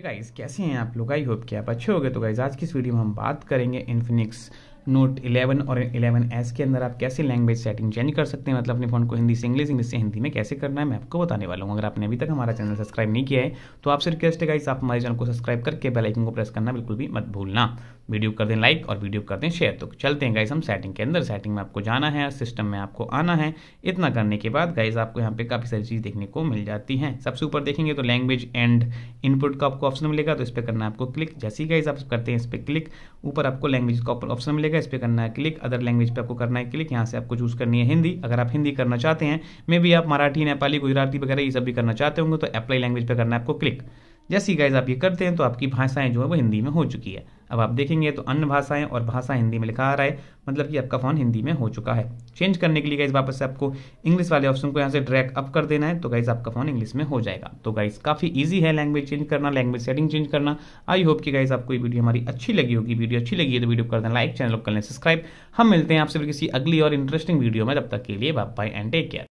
guys hey कैसे हैं आप लोग आई होप कि आप अच्छे हो गए तो गाइस आज की इस वीडियो में हम बात करेंगे इन्फिनिक्स नोट 11 और 11s के अंदर आप कैसे लैंग्वेज सेटिंग चेंज कर सकते हैं मतलब अपने फ़ोन को हिंदी से इंग्लिश इंग्लिश से हिंदी में कैसे करना है मैं आपको बताने वाला हूँ अगर आपने अभी तक हमारा चैनल सब्सक्राइब नहीं किया है तो आपसे रिक्वेस्ट है गाइस आप हमारे चैनल को सब्सक्राइब करके बेलाइकन को प्रेस करना बिल्कुल भी मत भूलना वीडियो कर दें लाइक और वीडियो कर दें शेयर तो चलते हैं गाइस हम सेटिंग के अंदर सेटिंग में आपको जाना है सिस्टम में आपको आना है इतना करने के बाद गाइस आपको यहाँ पे काफ़ी सारी चीज़ देखने को मिल जाती हैं सबसे ऊपर देखेंगे तो लैंग्वेज एंड इनपुट का आपको ऑप्शन मिलेगा तो इस पर करना है आपको क्लिक जैसे ही गाइज आप करते हैं इस पर क्लिक ऊपर आपको लैंग्वेज का ऑप्शन मिलेगा रहेगा इस पर करना है क्लिक अदर लैंग्वेज पे आपको करना है क्लिक यहाँ से आपको चूज़ करनी है हिंदी अगर आप हिंदी करना चाहते हैं मे भी आप मराठी नेपाली गुजराती वगैरह ये सब भी करना चाहते होंगे तो अप्लाई लैंग्वेज पर करना है आपको क्लिक जैसी गाइज आप ये करते हैं तो आपकी भाषाएं जो है वो हिंदी में हो चुकी है अब आप देखेंगे तो अन्य भाषाएं और भाषा हिंदी में लिखा आ रहा है मतलब कि आपका फ़ोन हिंदी में हो चुका है चेंज करने के लिए गाइज वापस से आपको इंग्लिश वाले ऑप्शन को यहाँ से ड्रैग अप कर देना है तो गाइज आपका फ़ोन इंग्लिश में हो जाएगा तो गाइज काफ़ी ईजी है लैंग्वेज चेंज करना लैंग्वेज सेटिंग चेंज करना आई होप कि गाइज आपको ये वीडियो हमारी अच्छी लगी होगी वीडियो अच्छी लगी है तो वीडियो कर देना लाइक चैनल को कर लें सब्सक्राइब हम मिलते हैं आपसे किसी अगली और इंटरेस्टिंग वीडियो में तब तक के लिए बाय एंड टेक केयर